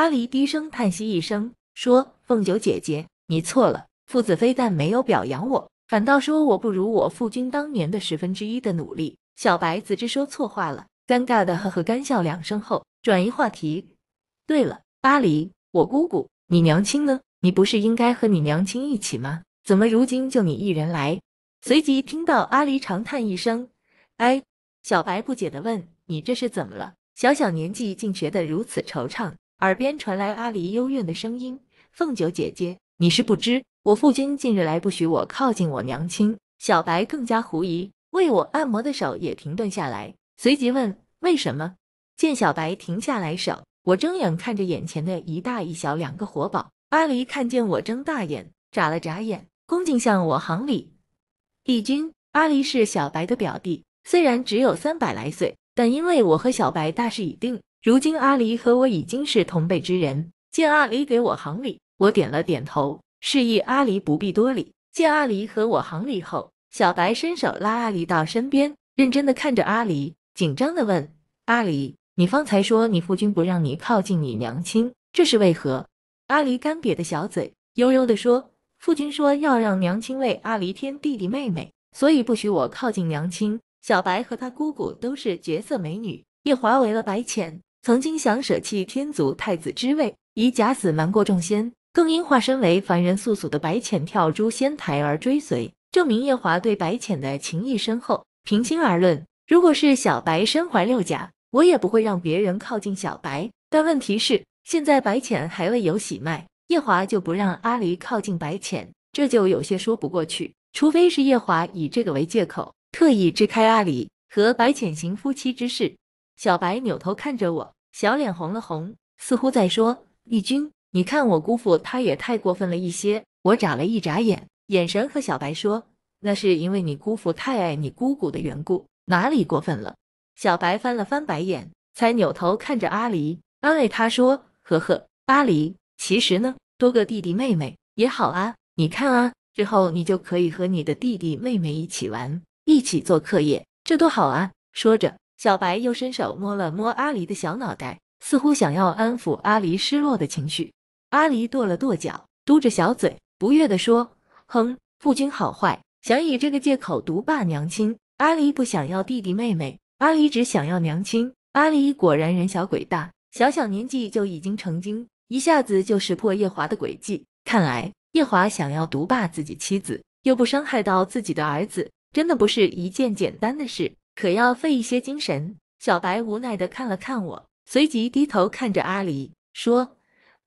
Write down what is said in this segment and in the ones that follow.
阿离低声叹息一声，说：“凤九姐姐，你错了。父子非但没有表扬我，反倒说我不如我父君当年的十分之一的努力。”小白自知说错话了，尴尬的呵呵干笑两声后，转移话题。对了，阿离，我姑姑，你娘亲呢？你不是应该和你娘亲一起吗？怎么如今就你一人来？随即听到阿离长叹一声，哎。小白不解的问：“你这是怎么了？小小年纪竟觉得如此惆怅？”耳边传来阿离幽怨的声音：“凤九姐姐，你是不知，我父君近日来不许我靠近我娘亲。”小白更加狐疑，为我按摩的手也停顿下来，随即问：“为什么？”见小白停下来手，我睁眼看着眼前的一大一小两个活宝。阿离看见我睁大眼，眨了眨眼，恭敬向我行礼。帝君，阿离是小白的表弟，虽然只有三百来岁，但因为我和小白大事已定。如今阿离和我已经是同辈之人，见阿离给我行礼，我点了点头，示意阿离不必多礼。见阿离和我行礼后，小白伸手拉阿离到身边，认真的看着阿离，紧张的问：“阿离，你方才说你夫君不让你靠近你娘亲，这是为何？”阿离干瘪的小嘴悠悠的说：“父君说要让娘亲为阿离添弟弟妹妹，所以不许我靠近娘亲。”小白和他姑姑都是绝色美女，夜华为了白浅。曾经想舍弃天族太子之位，以假死瞒过众仙，更因化身为凡人素素的白浅跳诛仙台而追随，证明夜华对白浅的情谊深厚。平心而论，如果是小白身怀六甲，我也不会让别人靠近小白。但问题是，现在白浅还未有喜脉，夜华就不让阿离靠近白浅，这就有些说不过去。除非是夜华以这个为借口，特意支开阿离和白浅行夫妻之事。小白扭头看着我，小脸红了红，似乎在说：“丽君，你看我姑父，他也太过分了一些。”我眨了一眨眼，眼神和小白说：“那是因为你姑父太爱你姑姑的缘故，哪里过分了？”小白翻了翻白眼，才扭头看着阿离，安慰他说：“呵呵，阿离，其实呢，多个弟弟妹妹也好啊。你看啊，之后你就可以和你的弟弟妹妹一起玩，一起做课业，这多好啊！”说着。小白又伸手摸了摸阿离的小脑袋，似乎想要安抚阿离失落的情绪。阿离跺了跺脚，嘟着小嘴，不悦地说：“哼，父君好坏，想以这个借口独霸娘亲。阿离不想要弟弟妹妹，阿离只想要娘亲。阿离果然人小鬼大，小小年纪就已经成精，一下子就识破夜华的诡计。看来夜华想要独霸自己妻子，又不伤害到自己的儿子，真的不是一件简单的事。”可要费一些精神。小白无奈的看了看我，随即低头看着阿离说：“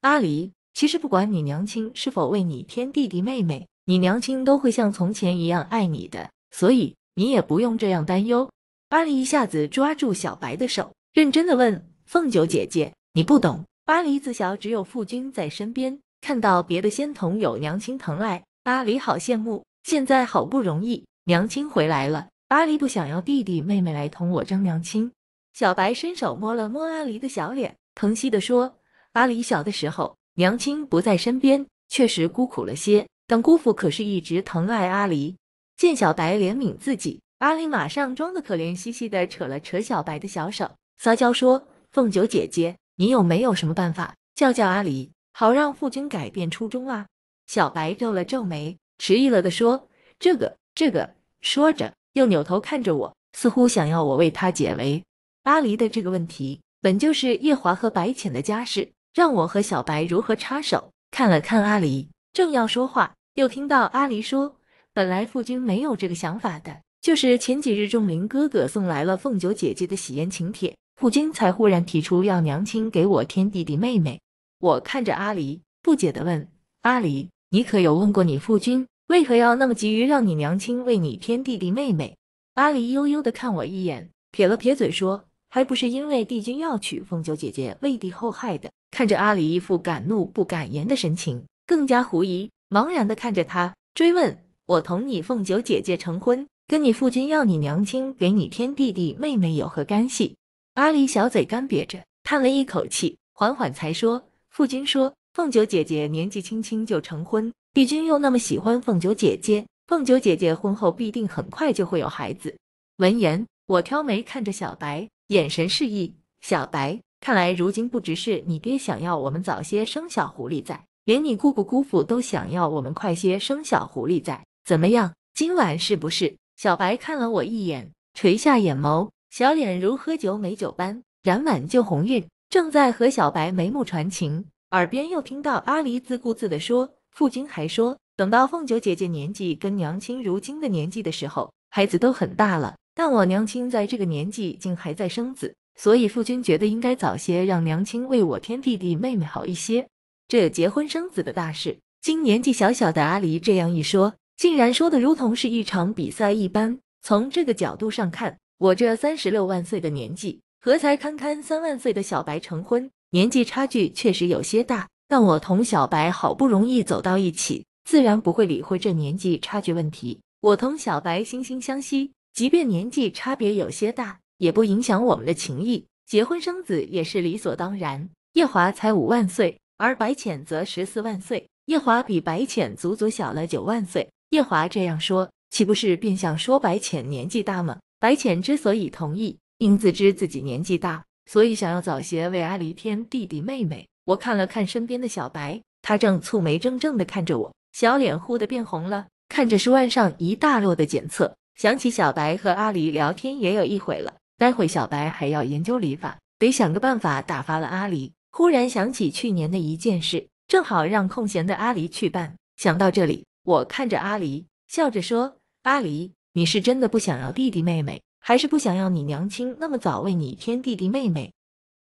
阿离，其实不管你娘亲是否为你添弟弟妹妹，你娘亲都会像从前一样爱你的，所以你也不用这样担忧。”阿离一下子抓住小白的手，认真的问：“凤九姐姐，你不懂。”阿离自小只有父君在身边，看到别的仙童有娘亲疼爱，阿离好羡慕。现在好不容易娘亲回来了。阿离不想要弟弟妹妹来同我争娘亲。小白伸手摸了摸阿离的小脸，疼惜地说：“阿离小的时候娘亲不在身边，确实孤苦了些。但姑父可是一直疼爱阿离。”见小白怜悯自己，阿离马上装的可怜兮兮的，扯了扯小白的小手，撒娇说：“凤九姐姐，你有没有什么办法叫叫阿离，好让父君改变初衷啊？”小白皱了皱眉，迟疑了的说：“这个，这个。”说着。又扭头看着我，似乎想要我为他解围。阿离的这个问题本就是夜华和白浅的家事，让我和小白如何插手？看了看阿离，正要说话，又听到阿离说：“本来父君没有这个想法的，就是前几日仲林哥哥送来了凤九姐姐的喜宴请帖，父君才忽然提出要娘亲给我添弟弟妹妹。”我看着阿离，不解地问：“阿离，你可有问过你父君？”为何要那么急于让你娘亲为你添弟弟妹妹？阿离悠悠地看我一眼，撇了撇嘴说：“还不是因为帝君要娶凤九姐姐为帝后害的。”看着阿离一副敢怒不敢言的神情，更加狐疑，茫然地看着他，追问：“我同你凤九姐姐成婚，跟你父君要你娘亲给你添弟弟妹妹有何干系？”阿离小嘴干瘪着，叹了一口气，缓缓才说：“父君说凤九姐姐年纪轻轻就成婚。”帝君又那么喜欢凤九姐姐，凤九姐姐婚后必定很快就会有孩子。闻言，我挑眉看着小白，眼神示意小白。看来如今不只是你爹想要我们早些生小狐狸崽，连你姑姑姑父都想要我们快些生小狐狸崽。怎么样，今晚是不是？小白看了我一眼，垂下眼眸，小脸如喝酒美酒般染满旧红晕。正在和小白眉目传情，耳边又听到阿离自顾自地说。父君还说，等到凤九姐姐年纪跟娘亲如今的年纪的时候，孩子都很大了。但我娘亲在这个年纪竟还在生子，所以父君觉得应该早些让娘亲为我添弟弟妹妹好一些。这结婚生子的大事，今年纪小小的阿离这样一说，竟然说的如同是一场比赛一般。从这个角度上看，我这三十六万岁的年纪，和才堪堪三万岁的小白成婚，年纪差距确实有些大。但我同小白好不容易走到一起，自然不会理会这年纪差距问题。我同小白惺惺相惜，即便年纪差别有些大，也不影响我们的情谊。结婚生子也是理所当然。夜华才五万岁，而白浅则十四万岁，夜华比白浅足足小了九万岁。夜华这样说，岂不是变相说白浅年纪大吗？白浅之所以同意，因自知自己年纪大，所以想要早些为阿离添弟弟妹妹。我看了看身边的小白，他正蹙眉怔怔的看着我，小脸忽的变红了。看着书案上一大摞的检测，想起小白和阿离聊天也有一会了，待会小白还要研究礼法，得想个办法打发了阿离。忽然想起去年的一件事，正好让空闲的阿离去办。想到这里，我看着阿离，笑着说：“阿离，你是真的不想要弟弟妹妹，还是不想要你娘亲那么早为你添弟弟妹妹？”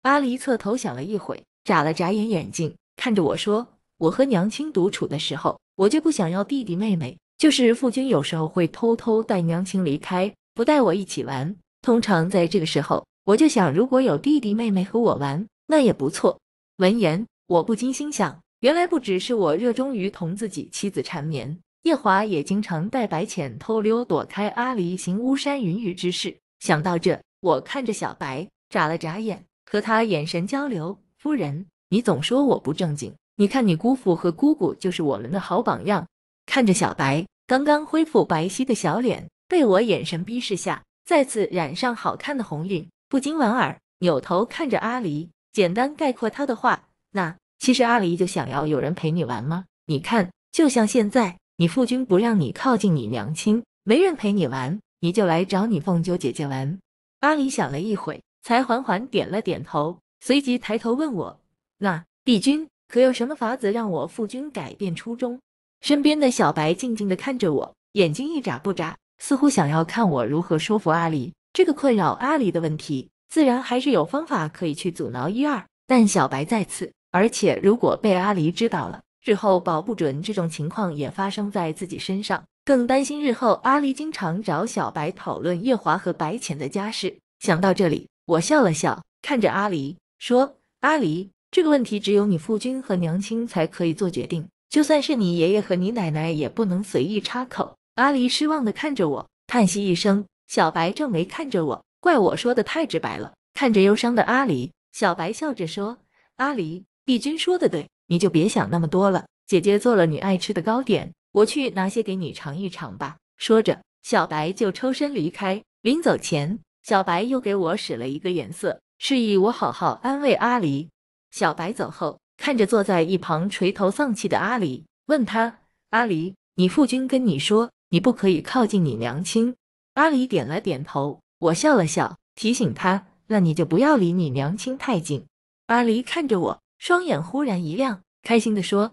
阿离侧头想了一会。眨了眨眼，眼睛看着我说：“我和娘亲独处的时候，我就不想要弟弟妹妹。就是父君有时候会偷偷带娘亲离开，不带我一起玩。通常在这个时候，我就想，如果有弟弟妹妹和我玩，那也不错。”闻言，我不禁心想：原来不只是我热衷于同自己妻子缠绵，夜华也经常带白浅偷溜，躲开阿离行巫山云雨之事。想到这，我看着小白，眨了眨眼，和他眼神交流。夫人，你总说我不正经，你看你姑父和姑姑就是我们的好榜样。看着小白刚刚恢复白皙的小脸，被我眼神逼视下，再次染上好看的红晕，不禁莞尔，扭头看着阿离，简单概括他的话：那其实阿离就想要有人陪你玩吗？你看，就像现在，你父君不让你靠近你娘亲，没人陪你玩，你就来找你凤九姐姐玩。阿离想了一会，才缓缓点了点头。随即抬头问我：“那帝君可有什么法子让我父君改变初衷？”身边的小白静静地看着我，眼睛一眨不眨，似乎想要看我如何说服阿离。这个困扰阿离的问题，自然还是有方法可以去阻挠一二。但小白在此，而且如果被阿离知道了，日后保不准这种情况也发生在自己身上，更担心日后阿离经常找小白讨论月华和白浅的家事。想到这里，我笑了笑，看着阿离。说：“阿离，这个问题只有你父君和娘亲才可以做决定，就算是你爷爷和你奶奶也不能随意插口。”阿离失望的看着我，叹息一声。小白皱眉看着我，怪我说的太直白了。看着忧伤的阿离，小白笑着说：“阿离，帝君说的对，你就别想那么多了。姐姐做了你爱吃的糕点，我去拿些给你尝一尝吧。”说着，小白就抽身离开。临走前，小白又给我使了一个眼色。示意我好好安慰阿离。小白走后，看着坐在一旁垂头丧气的阿离，问他：“阿离，你父君跟你说你不可以靠近你娘亲？”阿离点了点头。我笑了笑，提醒他：“那你就不要离你娘亲太近。”阿离看着我，双眼忽然一亮，开心地说：“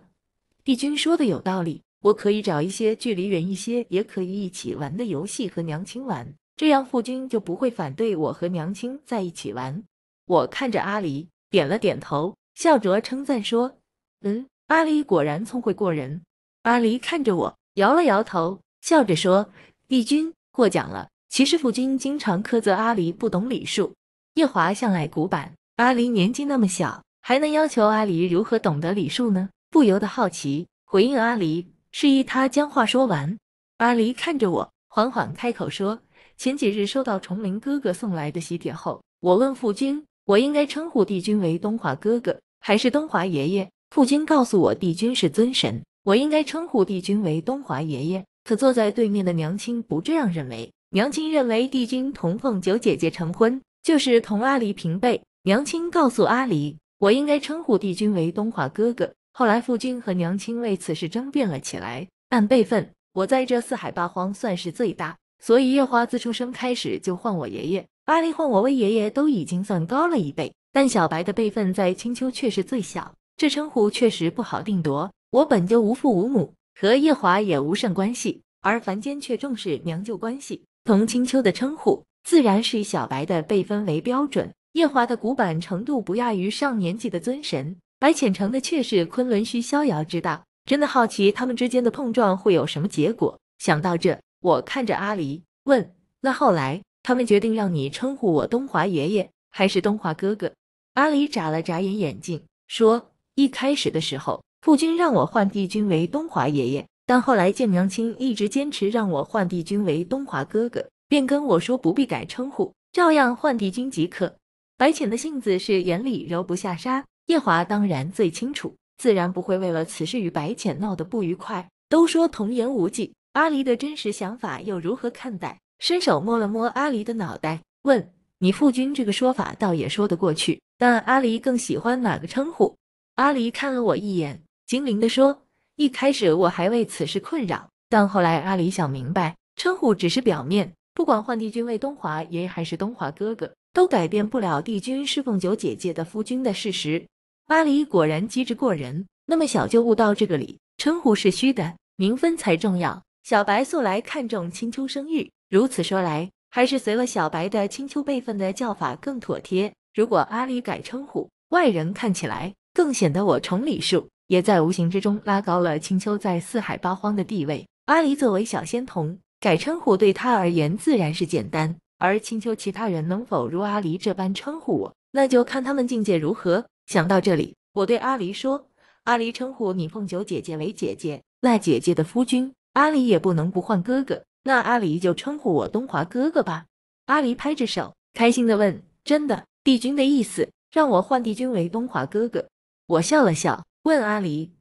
帝君说的有道理，我可以找一些距离远一些也可以一起玩的游戏和娘亲玩，这样父君就不会反对我和娘亲在一起玩。”我看着阿离，点了点头，笑着称赞说：“嗯，阿离果然聪慧过人。”阿离看着我，摇了摇头，笑着说：“帝君过奖了，其实父君经常苛责阿离不懂礼数。夜华向来古板，阿离年纪那么小，还能要求阿离如何懂得礼数呢？”不由得好奇，回应阿离，示意他将话说完。阿离看着我，缓缓开口说：“前几日收到崇林哥哥送来的喜帖后，我问父君。”我应该称呼帝君为东华哥哥，还是东华爷爷？父君告诉我，帝君是尊神，我应该称呼帝君为东华爷爷。可坐在对面的娘亲不这样认为，娘亲认为帝君同凤九姐姐成婚，就是同阿离平辈。娘亲告诉阿离，我应该称呼帝君为东华哥哥。后来父君和娘亲为此事争辩了起来。按辈分，我在这四海八荒算是最大，所以夜华自出生开始就唤我爷爷。阿离唤我为爷爷，都已经算高了一辈，但小白的辈分在青丘却是最小，这称呼确实不好定夺。我本就无父无母，和夜华也无甚关系，而凡间却重视娘舅关系，同青丘的称呼，自然是以小白的辈分为标准。夜华的古板程度不亚于上年纪的尊神，白浅城的却是昆仑虚逍遥之道，真的好奇他们之间的碰撞会有什么结果。想到这，我看着阿离问：“那后来？”他们决定让你称呼我东华爷爷，还是东华哥哥？阿离眨了眨眼，眼睛说：“一开始的时候，父君让我唤帝君为东华爷爷，但后来见娘亲一直坚持让我唤帝君为东华哥哥，便跟我说不必改称呼，照样唤帝君即可。”白浅的性子是眼里揉不下沙，夜华当然最清楚，自然不会为了此事与白浅闹得不愉快。都说童言无忌，阿离的真实想法又如何看待？伸手摸了摸阿离的脑袋，问：“你父君这个说法倒也说得过去，但阿离更喜欢哪个称呼？”阿离看了我一眼，精灵的说：“一开始我还为此事困扰，但后来阿离想明白，称呼只是表面，不管换帝君为东华爷还是东华哥哥，都改变不了帝君侍奉九姐姐的夫君的事实。”阿离果然机智过人，那么小就悟到这个理，称呼是虚的，名分才重要。小白素来看重青丘声誉。如此说来，还是随了小白的青丘辈分的叫法更妥帖。如果阿离改称呼，外人看起来更显得我崇礼数，也在无形之中拉高了青丘在四海八荒的地位。阿离作为小仙童，改称呼对他而言自然是简单。而青丘其他人能否如阿离这般称呼我，那就看他们境界如何。想到这里，我对阿离说：“阿离称呼你凤九姐姐为姐姐，那姐姐的夫君阿离也不能不唤哥哥。”那阿离就称呼我东华哥哥吧。阿离拍着手，开心的问：“真的，帝君的意思让我唤帝君为东华哥哥？”我笑了笑，问阿离：“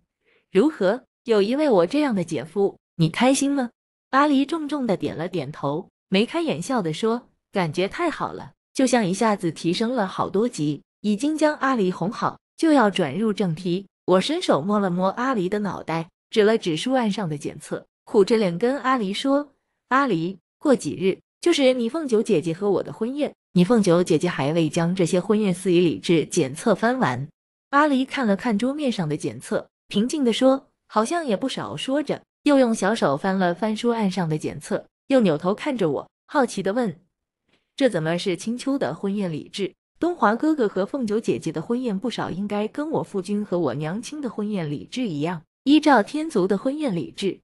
如何？有一位我这样的姐夫，你开心吗？”阿离重重的点了点头，眉开眼笑的说：“感觉太好了，就像一下子提升了好多级。”已经将阿离哄好，就要转入正题。我伸手摸了摸阿离的脑袋，指了指书案上的检测，苦着脸跟阿离说。阿离，过几日就是你凤九姐姐和我的婚宴，你凤九姐姐还未将这些婚宴司仪礼制检测翻完。阿离看了看桌面上的检测，平静的说：“好像也不少。”说着，又用小手翻了翻书案上的检测，又扭头看着我，好奇的问：“这怎么是青丘的婚宴礼制？东华哥哥和凤九姐姐的婚宴不少，应该跟我父君和我娘亲的婚宴礼制一样，依照天族的婚宴礼制。”